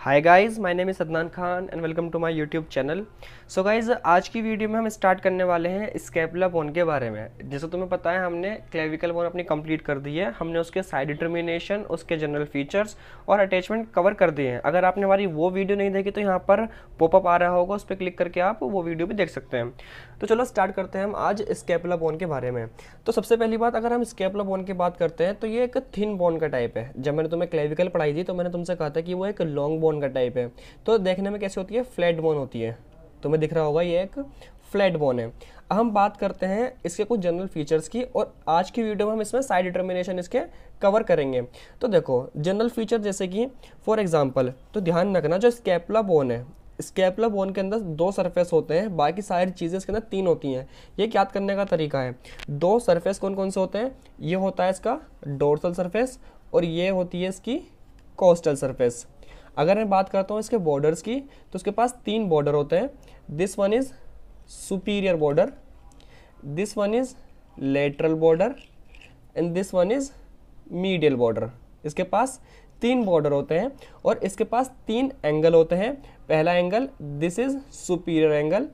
hi guys my name is Sadnan Khan and welcome to my YouTube channel so guys आज की video में हम start करने वाले हैं स्केपला बोन के बारे में जैसे तुम्हें पता है हमने क्लेविकल बोन अपनी कंप्लीट कर दी है हमने उसके साइड डिटर्मिनेशन उसके जनरल फीचर्स और अटैचमेंट कवर कर दिए हैं अगर आपने हमारी वो वीडियो नहीं देखी तो यहाँ पर पॉपअप आ रहा होगा उस पर क्लिक करके आप वो वीडियो भी देख सकते हैं तो चलो स्टार्ट करते हैं हम आज स्केपला बोन के बारे में तो सबसे पहली बात अगर हम स्केपला बोन की बात करते हैं तो ये एक थिन बोन का टाइप है जब मैंने तुम्हें क्लेविकल पढ़ाई थी तो मैंने तुमसे कहा था कि वो एक लॉन्ग बोन का टाइप है तो देखने में कैसी होती है फ्लैट बोन होती है तुम्हें दिख रहा होगा ये एक फ्लैट बोन है हम बात करते हैं इसके कुछ जनरल फीचर्स की और आज की वीडियो में हम इसमें साइड डिटर्मिनेशन इसके कवर करेंगे तो देखो जनरल फीचर जैसे कि फॉर एग्जांपल तो ध्यान रखना जो स्केपला बोन है स्केपलर बोन के अंदर दो सरफेस होते हैं बाकी सारी चीज़ें इसके अंदर तीन होती हैं ये याद करने का तरीका है दो सरफेस कौन कौन से होते हैं ये होता है इसका डोर्सल सरफेस और ये होती है इसकी कोस्टल सरफेस अगर मैं बात करता हूँ इसके बॉर्डर्स की तो उसके पास तीन बॉर्डर होते हैं this one is superior border this one is lateral border and this one is medial border इसके पास तीन बॉर्डर होते हैं और इसके पास तीन एंगल होते हैं पहला angle this is superior angle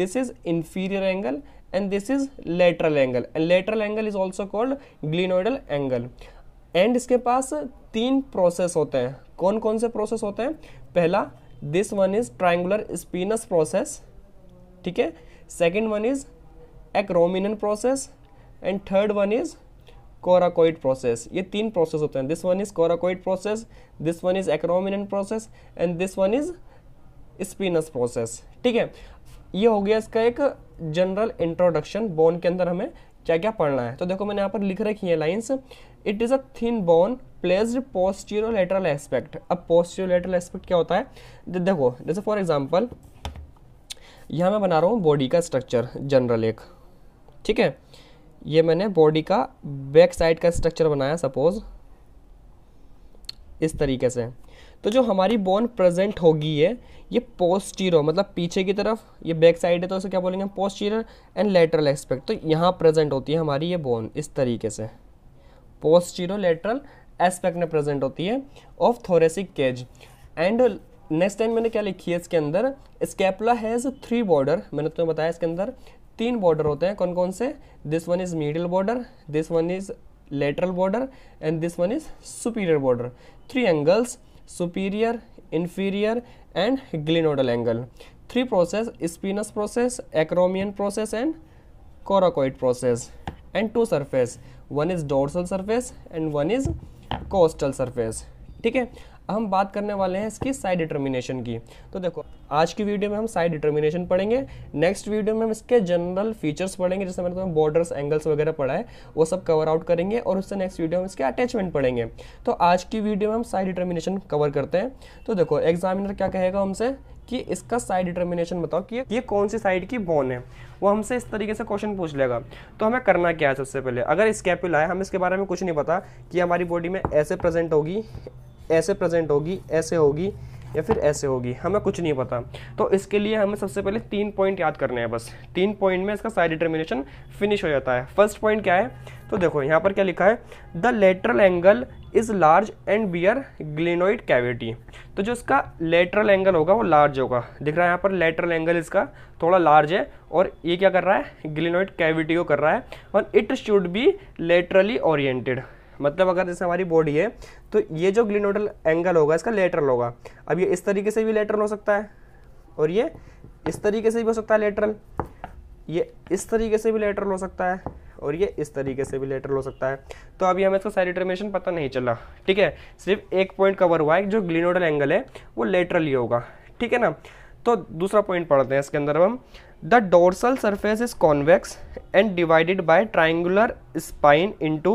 this is inferior angle and this is lateral angle and lateral angle is also called glenoidal angle and इसके पास तीन प्रोसेस होते हैं कौन कौन से प्रोसेस होते हैं पहला this one is triangular spinous process ठीक है second one is acromion process and third one is coracoid process ये तीन प्रोसेस होते हैं this one is coracoid process this one is acromion process and this one is spinous process ठीक है ये हो गया इसका एक जनरल इंट्रोडक्शन बोन के अंदर हमें क्या क्या पढ़ना है तो देखो मैंने यहाँ पर लिख रखी है lines it is a thin bone placed posterolateral aspect अब पोस्टीरियो लेटरल एस्पेक्ट क्या होता है देखो जैसे फॉर एग्जाम्पल यहाँ मैं बना रहा हूँ बॉडी का स्ट्रक्चर जनरल एक ठीक है ये मैंने बॉडी का बैक साइड का स्ट्रक्चर बनाया सपोज़ इस तरीके से तो जो हमारी बोन प्रेजेंट होगी है ये पोस्टीरो मतलब पीछे की तरफ ये बैक साइड है तो उसे क्या बोलेंगे पोस्टीरियर एंड लेटरल एस्पेक्ट तो यहाँ प्रेजेंट होती है हमारी ये बोन इस तरीके से पोस्टीरो लेटरल एस्पेक्ट में प्रेजेंट होती है of thoracic cage and next time मैंने क्या लिखी है इसके अंदर स्केपला हैज़ थ्री बॉर्डर मैंने तुम्हें बताया इसके अंदर तीन बॉर्डर होते हैं कौन कौन से this one is medial border this one is lateral border and this one is superior border three angles superior inferior and glenoidal angle three process spinous process acromion process and coracoid process and two surface one is dorsal surface and one is costal surface ठीक है हम बात करने वाले हैं इसकी side determination की तो देखो आज की वीडियो में हम साइड डिटर्मिनेशन पढ़ेंगे नेक्स्ट वीडियो में हम इसके जनरल फीचर्स पढ़ेंगे जैसे मैंने तुम्हें बॉर्डर्स एंगल्स वगैरह पढ़ा है वो सब कवर आउट करेंगे और उससे नेक्स्ट वीडियो में इसके अटैचमेंट पढ़ेंगे तो आज की वीडियो में हम साइड डिटर्मिनेशन कवर करते हैं तो देखो एग्जामिनर क्या कहेगा हमसे कि इसका साइड डिटर्मिनेशन बताओ कि ये कौन सी साइड की बोन है वो हमसे इस तरीके से क्वेश्चन पूछ लेगा तो हमें करना क्या है सबसे पहले अगर स्कैपुला है हम इसके बारे में कुछ नहीं पता कि हमारी बॉडी में ऐसे प्रेजेंट होगी ऐसे प्रेजेंट होगी ऐसे होगी या फिर ऐसे होगी हमें कुछ नहीं पता तो इसके लिए हमें सबसे पहले तीन पॉइंट याद करने हैं बस तीन पॉइंट में इसका सारी डिटर्मिनेशन फिनिश हो जाता है फर्स्ट पॉइंट क्या है तो देखो यहाँ पर क्या लिखा है the lateral angle is large and bear glenoid cavity तो जो इसका लेटरल एंगल होगा वो लार्ज होगा दिख रहा है यहाँ पर लेटरल एंगल इसका थोड़ा लार्ज है और ये क्या कर रहा है ग्लिनोइड कैविटी को कर रहा है और it should be laterally oriented मतलब अगर जैसे हमारी बॉडी है तो ये जो ग्लिनोडल एंगल होगा इसका लेटरल होगा अब ये इस तरीके से भी लेटरल हो सकता है और ये इस तरीके से भी हो सकता है लेटरल ये इस तरीके से भी लेटरल हो सकता है और ये इस तरीके से भी लेटरल हो सकता है तो अभी हमें इसका साइड पता नहीं चला ठीक है सिर्फ एक पॉइंट कवर हुआ है जो ग्लिनोडल एंगल है वो लेटरल ही होगा ठीक है ना तो दूसरा पॉइंट पढ़ते हैं इसके अंदर हम the dorsal surface is convex and divided by triangular spine into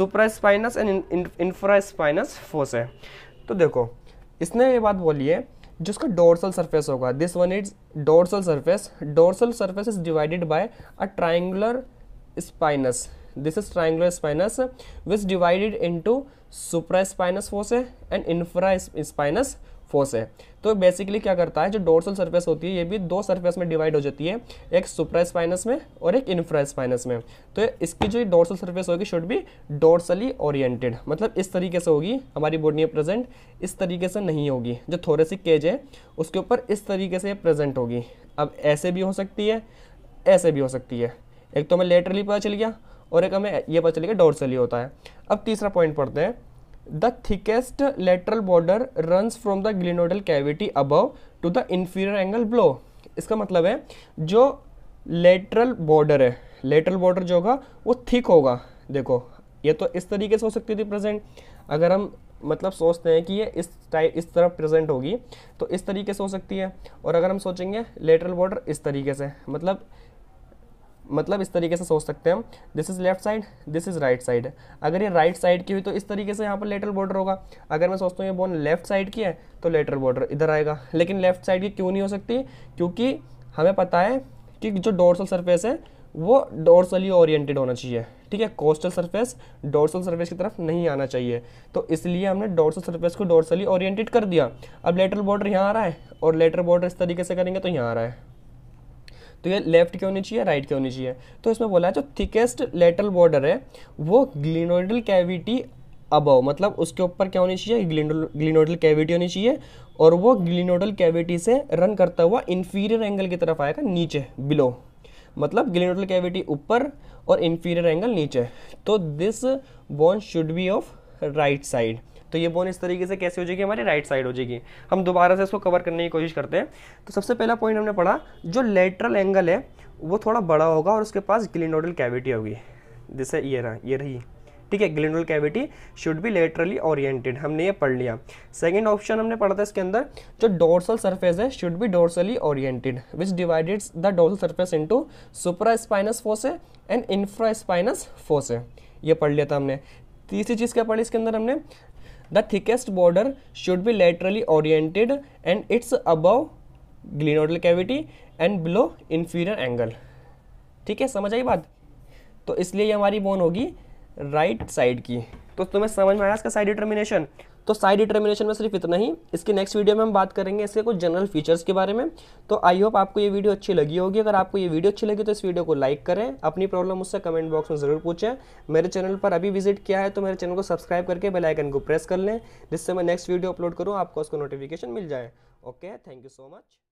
spinous and spinous fossae तो देखो इसने ये बात बोली है जिसका डोर्सल सरफेस होगा this one is dorsal surface dorsal surface is divided by a triangular spinous this is triangular spinous which divided into supraspinous fossae and spinous fossae है तो बेसिकली क्या करता है जो डोर्सल सर्फेस होती है ये भी दो सर्फेस में डिवाइड हो जाती है एक सुप्रा में और एक इन्फ्रा में तो इसकी जो डोर्सल सर्फेस होगी शुड भी डोर्सली ओरिएंटेड मतलब इस तरीके से होगी हमारी बॉडी में प्रेजेंट इस तरीके से नहीं होगी जो थोरेसिक केज है उसके ऊपर इस तरीके से प्रेजेंट होगी अब ऐसे भी हो सकती है ऐसे भी हो सकती है एक तो हमें लेटरली पता चल गया और एक हमें यह पता चल गया डोरसली होता है अब तीसरा पॉइंट पढ़ते हैं the thickest lateral border runs from the glenoidal cavity above to the inferior angle below इसका मतलब है जो लेटरल बॉर्डर है लेटरल बॉर्डर जो होगा वो थिक होगा देखो ये तो इस तरीके से हो सकती थी प्रेजेंट अगर हम मतलब सोचते हैं कि ये इस टाइप इस तरफ प्रेजेंट होगी तो इस तरीके से हो सकती है और अगर हम सोचेंगे लेटरल बॉर्डर इस तरीके से मतलब मतलब इस तरीके से सोच सकते हैं हम this is left side this is right side अगर ये राइट साइड की हुई तो इस तरीके से यहाँ पर लेटरल बॉर्डर होगा अगर मैं सोचता हूँ ये बोन लेफ्ट साइड की है तो लेटरल बॉर्डर इधर आएगा लेकिन लेफ्ट साइड की क्यों नहीं हो सकती क्योंकि हमें पता है कि जो डोरसल सरफेस है वो डोरसली ओरिएंटेड होना चाहिए ठीक है कोस्टल सरफेस डोरसल सरफेस की तरफ नहीं आना चाहिए तो इसलिए हमने डोरसल सरफेस को डोरसली ओरिएंटेड कर दिया अब लेटरल बॉर्डर यहाँ आ रहा है और लेटर बॉर्डर इस तरीके से करेंगे तो यहाँ आ रहा है तो ये लेफ्ट की होनी चाहिए राइट की होनी चाहिए तो इसमें बोला है जो थिकेस्ट लेटरल बॉर्डर है वो ग्लिनोडल कैविटी अबव मतलब उसके ऊपर क्या होनी चाहिए ग्लिनोडल कैविटी होनी चाहिए और वो ग्लिनोडल कैविटी से रन करता हुआ इन्फीरियर एंगल की तरफ आएगा नीचे बिलो मतलब ग्लिनोडल कैविटी ऊपर और इन्फीरियर एंगल नीचे तो this bone should be of right side तो ये बोन इस तरीके से कैसे हो जाएगी हमारी राइट साइड हो जाएगी हम दोबारा से इसको कवर करने की कोशिश करते हैं तो सबसे पहला पॉइंट हमने पढ़ा जो लेटरल एंगल है वो थोड़ा बड़ा होगा और उसके पास ग्लिनोडल कैविटी होगी जैसे ये रहा ये रही ठीक है glenoidal cavity should be laterally oriented हमने ये पढ़ लिया सेकेंड ऑप्शन हमने पढ़ा था इसके अंदर जो डोर्सल सरफेस है should be dorsally oriented which divided the dorsal surface into supraspinous fossae and infraspinous fossae ये पढ़ लिया था हमने तीसरी चीज़ क्या पढ़ी इसके अंदर हमने the thickest border should be laterally oriented and its above glenoidal cavity and below inferior angle ठीक है समझ आई बात तो इसलिए ये हमारी बोन होगी राइट right साइड की तो तुम्हें समझ में आया इसका साइड डिटर्मिनेशन तो साइड डिटर्मिनेशन में सिर्फ इतना ही इसके नेक्स्ट वीडियो में हम बात करेंगे इसके कुछ जनरल फीचर्स के बारे में तो आई होप आपको ये वीडियो अच्छी लगी होगी अगर आपको ये वीडियो अच्छी लगी तो इस वीडियो को लाइक करें अपनी प्रॉब्लम मुझसे कमेंट बॉक्स में ज़रूर पूछें मेरे चैनल पर अभी विजिट किया है तो मेरे चैनल को सब्सक्राइब करके बेलाइकन को प्रेस कर लें जिससे मैं नेक्स्ट वीडियो अपलोड करूँ आपको उसको नोटिफिकेशन मिल जाए okay thank you so much